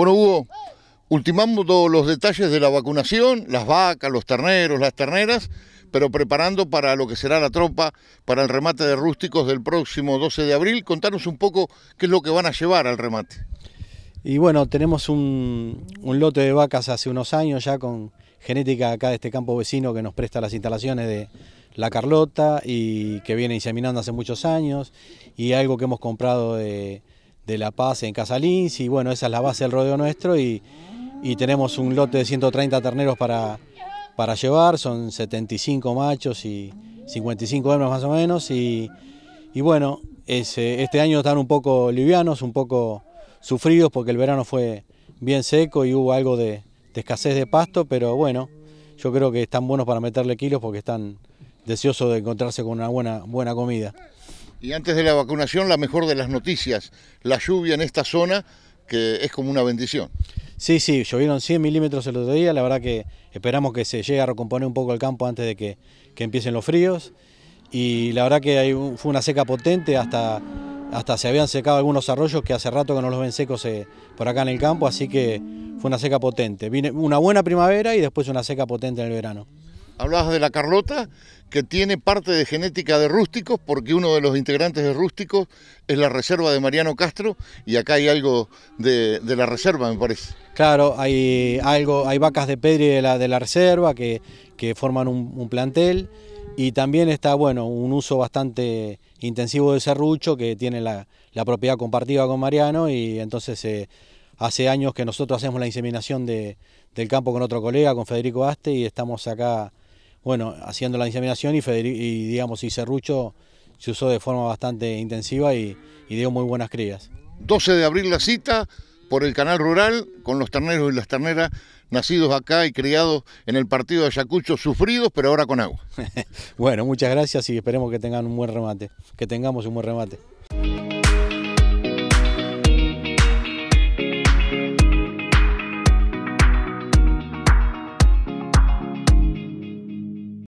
Bueno, Hugo, ultimando los detalles de la vacunación, las vacas, los terneros, las terneras, pero preparando para lo que será la tropa, para el remate de rústicos del próximo 12 de abril. Contanos un poco qué es lo que van a llevar al remate. Y bueno, tenemos un, un lote de vacas hace unos años ya con genética acá de este campo vecino que nos presta las instalaciones de La Carlota y que viene inseminando hace muchos años y algo que hemos comprado de de La Paz en Casalins y bueno, esa es la base del rodeo nuestro y, tenemos un lote de 130 terneros para, para llevar, son 75 machos y 55 hembras más o menos y, bueno, este año están un poco livianos, un poco sufridos porque el verano fue bien seco y hubo algo de, de escasez de pasto, pero bueno, yo creo que están buenos para meterle kilos porque están deseosos de encontrarse con una buena, buena comida. Y antes de la vacunación, la mejor de las noticias, la lluvia en esta zona, que es como una bendición. Sí, sí, llovieron 100 milímetros el otro día, la verdad que esperamos que se llegue a recomponer un poco el campo antes de que, empiecen los fríos. Y la verdad que hay fue una seca potente, hasta, hasta se habían secado algunos arroyos que hace rato que no los ven secos eh, por acá en el campo, así que fue una seca potente. Viene una buena primavera y después una seca potente en el verano. Hablabas de la Carlota, que tiene parte de genética de rústicos, porque uno de los integrantes de rústicos es la reserva de Mariano Castro, y acá hay algo de, la reserva, me parece. Claro, hay algo, hay vacas de Pedri de la, reserva que, forman un, plantel, y también está, bueno, un uso bastante intensivo de serrucho, que tiene la, propiedad compartida con Mariano, y entonces eh, hace años que nosotros hacemos la inseminación del campo con otro colega, con Federico Aste, y estamos acá bueno, haciendo la inseminación y, y digamos, y Cerrucho se usó de forma bastante intensiva y, y dio muy buenas crías. 12 de abril la cita por el canal rural con los terneros y las terneras nacidos acá y criados en el partido de Ayacucho, sufridos, pero ahora con agua. bueno, muchas gracias y esperemos que tengan un buen remate, que tengamos un buen remate.